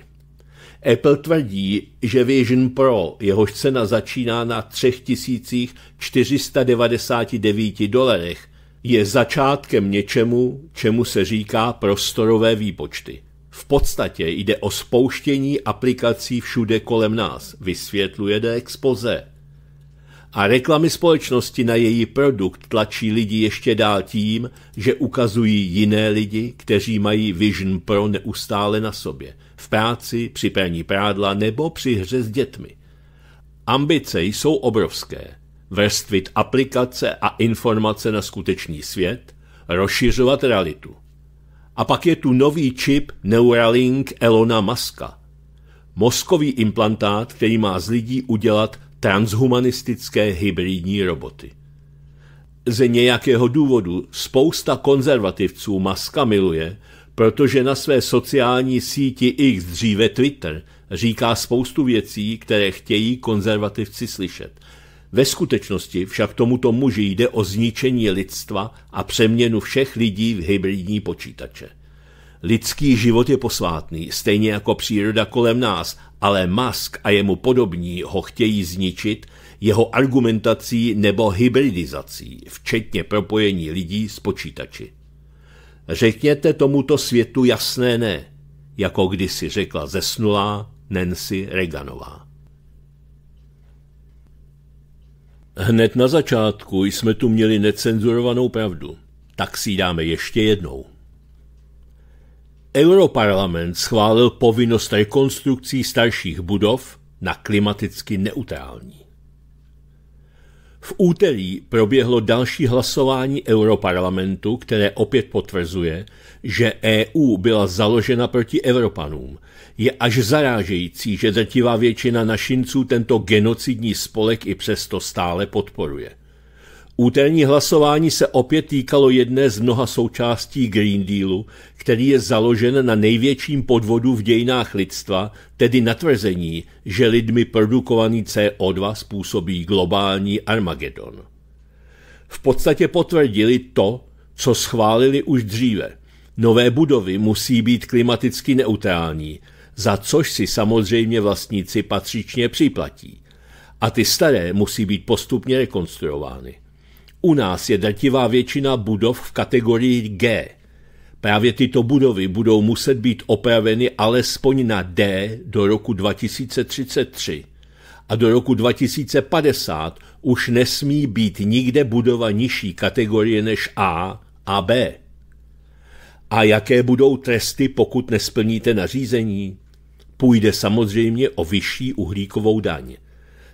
[SPEAKER 1] Apple tvrdí, že Vision Pro, jehož cena začíná na 3499 dolarech, je začátkem něčemu, čemu se říká prostorové výpočty. V podstatě jde o spouštění aplikací všude kolem nás, vysvětluje de expoze. A reklamy společnosti na její produkt tlačí lidi ještě dál tím, že ukazují jiné lidi, kteří mají Vision Pro neustále na sobě, v práci, při praní prádla nebo při hře s dětmi. Ambice jsou obrovské. Vrstvit aplikace a informace na skutečný svět, rozšiřovat realitu. A pak je tu nový čip Neuralink Elona Muska. Mozkový implantát, který má z lidí udělat transhumanistické hybridní roboty. Ze nějakého důvodu spousta konzervativců Maska miluje, protože na své sociální síti X dříve Twitter říká spoustu věcí, které chtějí konzervativci slyšet. Ve skutečnosti však tomuto muži jde o zničení lidstva a přeměnu všech lidí v hybridní počítače. Lidský život je posvátný, stejně jako příroda kolem nás, ale Musk a jemu podobní ho chtějí zničit jeho argumentací nebo hybridizací, včetně propojení lidí s počítači. Řekněte tomuto světu jasné ne, jako kdysi řekla zesnulá Nancy Reaganová. Hned na začátku jsme tu měli necenzurovanou pravdu. Tak si dáme ještě jednou. Europarlament schválil povinnost rekonstrukcí starších budov na klimaticky neutrální. V úterý proběhlo další hlasování Europarlamentu, které opět potvrzuje, že EU byla založena proti Evropanům. Je až zarážející, že drtivá většina našinců tento genocidní spolek i přesto stále podporuje. Úterní hlasování se opět týkalo jedné z mnoha součástí Green Dealu, který je založen na největším podvodu v dějinách lidstva, tedy na tvrzení, že lidmi produkovaný CO2 způsobí globální Armagedon. V podstatě potvrdili to, co schválili už dříve. Nové budovy musí být klimaticky neutrální, za což si samozřejmě vlastníci patřičně připlatí. A ty staré musí být postupně rekonstruovány. U nás je drtivá většina budov v kategorii G. Právě tyto budovy budou muset být opraveny alespoň na D do roku 2033 a do roku 2050 už nesmí být nikde budova nižší kategorie než A a B. A jaké budou tresty, pokud nesplníte nařízení? Půjde samozřejmě o vyšší uhlíkovou daň.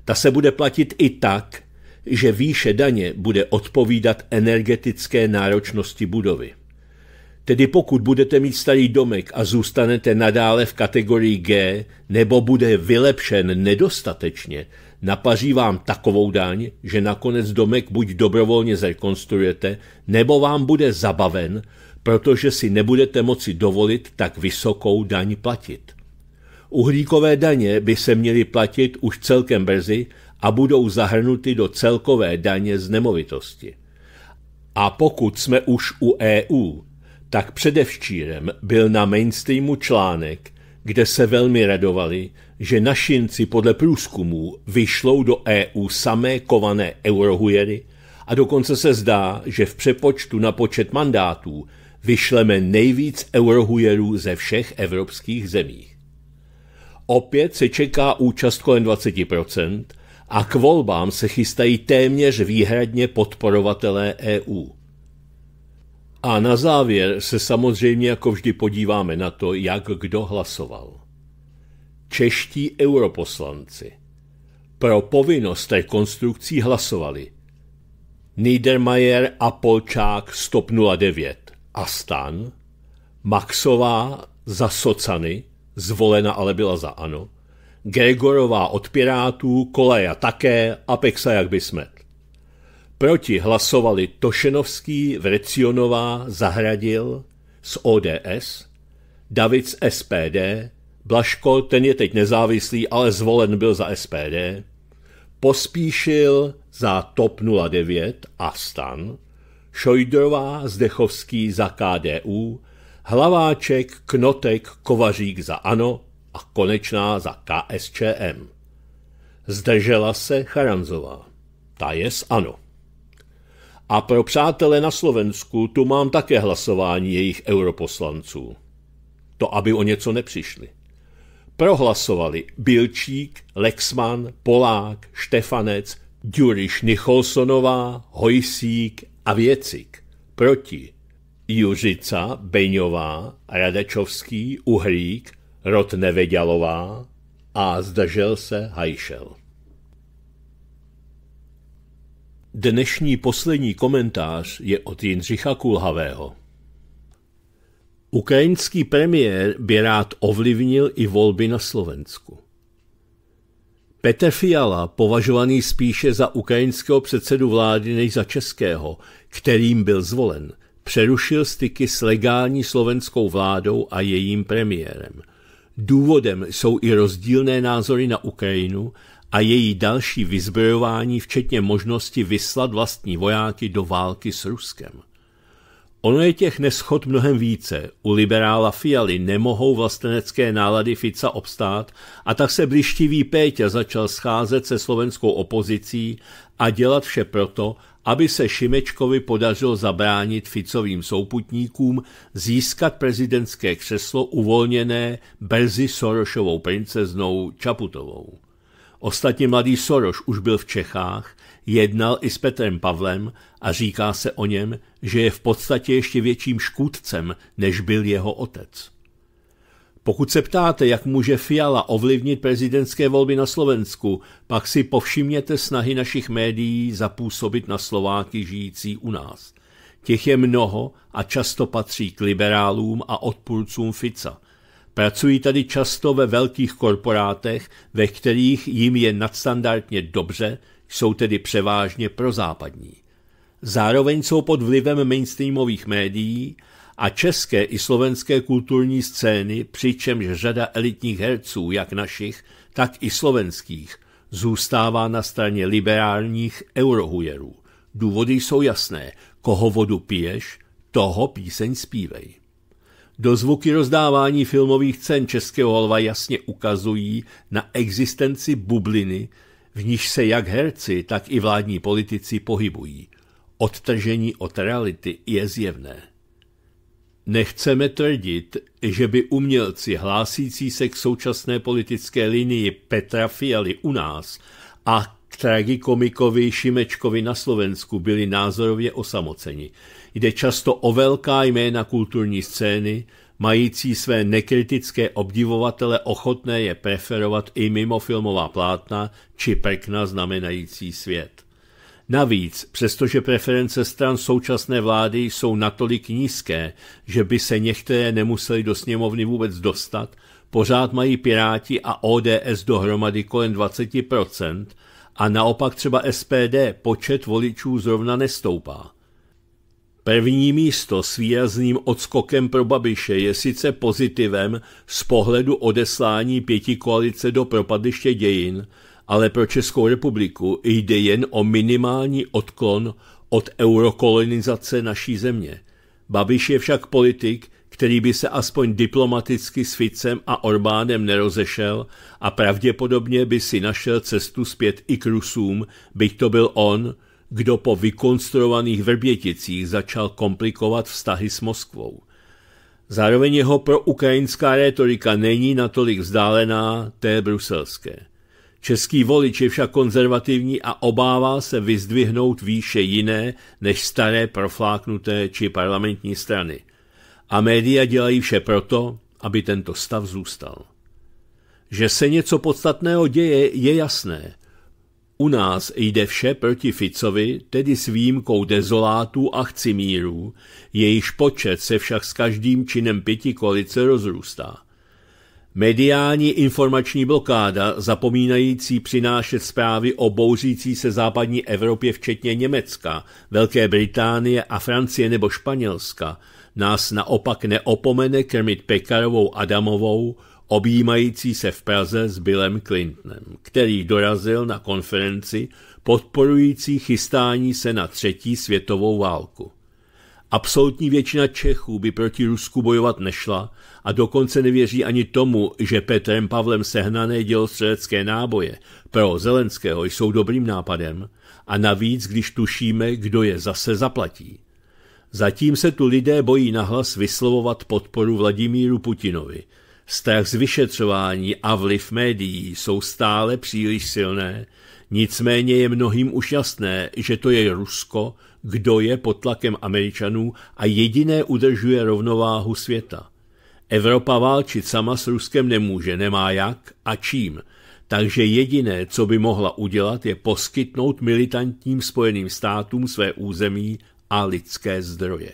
[SPEAKER 1] Ta se bude platit i tak, že výše daně bude odpovídat energetické náročnosti budovy. Tedy pokud budete mít starý domek a zůstanete nadále v kategorii G, nebo bude vylepšen nedostatečně, napaří vám takovou daň, že nakonec domek buď dobrovolně zrekonstruujete, nebo vám bude zabaven, protože si nebudete moci dovolit tak vysokou daň platit. Uhlíkové daně by se měly platit už celkem brzy a budou zahrnuty do celkové daně z nemovitosti. A pokud jsme už u EU, tak předevčírem byl na mainstreamu článek, kde se velmi radovali, že našinci podle průzkumů vyšlou do EU samé kované eurohujery a dokonce se zdá, že v přepočtu na počet mandátů vyšleme nejvíc eurohujerů ze všech evropských zemích. Opět se čeká účast kolem 20% a k volbám se chystají téměř výhradně podporovatelé EU. A na závěr se samozřejmě jako vždy podíváme na to, jak kdo hlasoval. Čeští europoslanci pro povinnost rekonstrukcí hlasovali Niedermayer a Polčák stop 09 a stan, Maxová za socany, zvolena ale byla za ano, Gregorová od Pirátů, Koleja také a Pexa jak by smet. Proti hlasovali Tošenovský, Vrecionová, Zahradil z ODS, David z SPD, Blaško, ten je teď nezávislý, ale zvolen byl za SPD, Pospíšil za TOP 09 a STAN, Šojdrová, Zdechovský za KDU, Hlaváček, Knotek, Kovařík za ANO a konečná za KSČM. Zdržela se Charanzová. Ta je z ANO. A pro přátele na Slovensku tu mám také hlasování jejich europoslanců. To, aby o něco nepřišli. Prohlasovali Bilčík, Lexman, Polák, Štefanec, Duriš Nicholsonová, Hojsík a Věcik. Proti Juřica, Beňová, Radečovský, Uhlík, Rot Nevedělová a zdržel se Hajšel. Dnešní poslední komentář je od Jindřicha Kulhavého. Ukrajinský premiér by rád ovlivnil i volby na Slovensku. Petr Fiala, považovaný spíše za ukrajinského předsedu vlády než za českého, kterým byl zvolen – přerušil styky s legální slovenskou vládou a jejím premiérem. Důvodem jsou i rozdílné názory na Ukrajinu a její další vyzbrojování, včetně možnosti vyslat vlastní vojáky do války s Ruskem. Ono je těch neschod mnohem více. U liberála Fialy nemohou vlastenecké nálady Fica obstát a tak se blištivý Péťa začal scházet se slovenskou opozicí a dělat vše proto, aby se Šimečkovi podařilo zabránit Ficovým souputníkům získat prezidentské křeslo uvolněné brzy Sorošovou princeznou Čaputovou. Ostatně mladý Soroš už byl v Čechách, jednal i s Petrem Pavlem a říká se o něm, že je v podstatě ještě větším škůdcem, než byl jeho otec. Pokud se ptáte, jak může Fiala ovlivnit prezidentské volby na Slovensku, pak si povšimněte snahy našich médií zapůsobit na Slováky žijící u nás. Těch je mnoho a často patří k liberálům a odpůrcům Fica. Pracují tady často ve velkých korporátech, ve kterých jim je nadstandardně dobře, jsou tedy převážně prozápadní. Zároveň jsou pod vlivem mainstreamových médií a české i slovenské kulturní scény, přičemž řada elitních herců, jak našich, tak i slovenských, zůstává na straně liberálních eurohujerů. Důvody jsou jasné. Koho vodu piješ, toho píseň zpívej. Do zvuky rozdávání filmových cen Českého holva jasně ukazují na existenci bubliny, v níž se jak herci, tak i vládní politici pohybují. Odtržení od reality je zjevné. Nechceme tvrdit, že by umělci hlásící se k současné politické linii Petra Fialy u nás a k tragikomikovi Šimečkovi na Slovensku byli názorově osamoceni. Jde často o velká jména kulturní scény, mající své nekritické obdivovatele ochotné je preferovat i mimo filmová plátna či prkna znamenající svět. Navíc, přestože preference stran současné vlády jsou natolik nízké, že by se některé nemuseli do sněmovny vůbec dostat, pořád mají Piráti a ODS dohromady kolem 20% a naopak třeba SPD počet voličů zrovna nestoupá. První místo s výrazným odskokem pro Babiše je sice pozitivem z pohledu odeslání pěti koalice do propadliště dějin, ale pro Českou republiku jde jen o minimální odklon od eurokolonizace naší země. Babiš je však politik, který by se aspoň diplomaticky s Ficem a Orbánem nerozešel a pravděpodobně by si našel cestu zpět i k Rusům, byť to byl on, kdo po vykonstruovaných vrběticích začal komplikovat vztahy s Moskvou. Zároveň jeho pro ukrajinská rétorika není natolik vzdálená té bruselské. Český volič je však konzervativní a obává se vyzdvihnout výše jiné než staré profláknuté či parlamentní strany. A média dělají vše proto, aby tento stav zůstal. Že se něco podstatného děje, je jasné. U nás jde vše proti Ficovi, tedy s výjimkou dezolátů a chcimírů, jejíž počet se však s každým činem pěti kolice rozrůstá. Mediální informační blokáda, zapomínající přinášet zprávy o bouřící se západní Evropě, včetně Německa, Velké Británie a Francie nebo Španělska, nás naopak neopomene krmit Pekarovou Adamovou, objímající se v Praze s Billem Clintonem, který dorazil na konferenci podporující chystání se na třetí světovou válku. Absolutní většina Čechů by proti Rusku bojovat nešla a dokonce nevěří ani tomu, že Petrem Pavlem sehnané dělostřelecké náboje pro Zelenského jsou dobrým nápadem a navíc, když tušíme, kdo je zase zaplatí. Zatím se tu lidé bojí nahlas vyslovovat podporu Vladimíru Putinovi. Strach z vyšetřování a vliv médií jsou stále příliš silné, nicméně je mnohým už jasné, že to je Rusko, kdo je pod tlakem Američanů a jediné udržuje rovnováhu světa. Evropa válčit sama s Ruskem nemůže, nemá jak a čím, takže jediné, co by mohla udělat, je poskytnout militantním spojeným státům své území a lidské zdroje.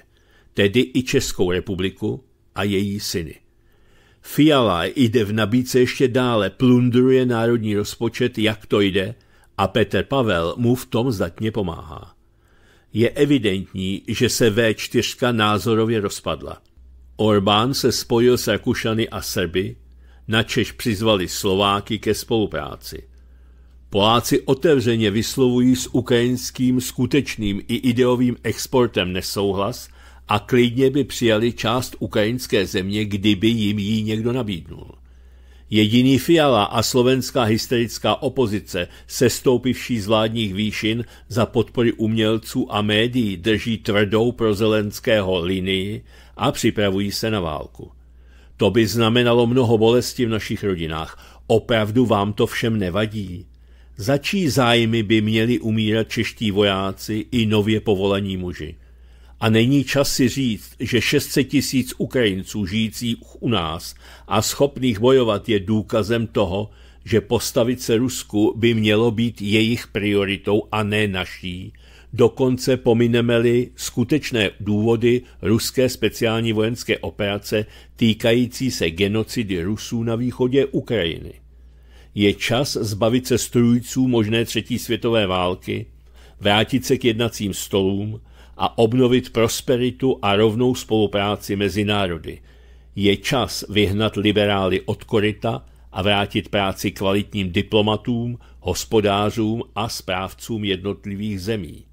[SPEAKER 1] Tedy i Českou republiku a její syny. Fiala jde v nabídce ještě dále, plundruje národní rozpočet, jak to jde, a Petr Pavel mu v tom zdatně pomáhá. Je evidentní, že se V4 názorově rozpadla. Orbán se spojil s Rakušany a Srby, načež přizvali Slováky ke spolupráci. Poláci otevřeně vyslovují s ukrajinským skutečným i ideovým exportem nesouhlas a klidně by přijali část ukrajinské země, kdyby jim ji někdo nabídnul. Jediný Fiala a slovenská hysterická opozice, sestoupivší z vládních výšin za podpory umělců a médií, drží tvrdou pro Zelenského linii a připravují se na válku. To by znamenalo mnoho bolesti v našich rodinách. Opravdu vám to všem nevadí? Za čí zájmy by měli umírat čeští vojáci i nově povolaní muži? A není čas si říct, že 600 tisíc Ukrajinců žijících u nás a schopných bojovat je důkazem toho, že postavit se Rusku by mělo být jejich prioritou a ne naší, dokonce pomineme-li skutečné důvody ruské speciální vojenské operace týkající se genocidy Rusů na východě Ukrajiny. Je čas zbavit se strujců možné třetí světové války, vrátit se k jednacím stolům, a obnovit prosperitu a rovnou spolupráci mezi národy. Je čas vyhnat liberály od koryta a vrátit práci kvalitním diplomatům, hospodářům a správcům jednotlivých zemí.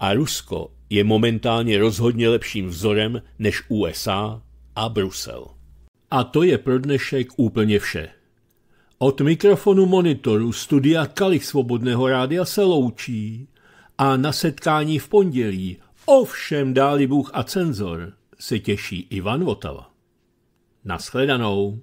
[SPEAKER 1] A Rusko je momentálně rozhodně lepším vzorem než USA a Brusel. A to je pro dnešek úplně vše. Od mikrofonu monitoru studia Kalich Svobodného rádia se loučí a na setkání v pondělí Ovšem dáli Bůh a cenzor se těší Ivan Votava. Naschledanou.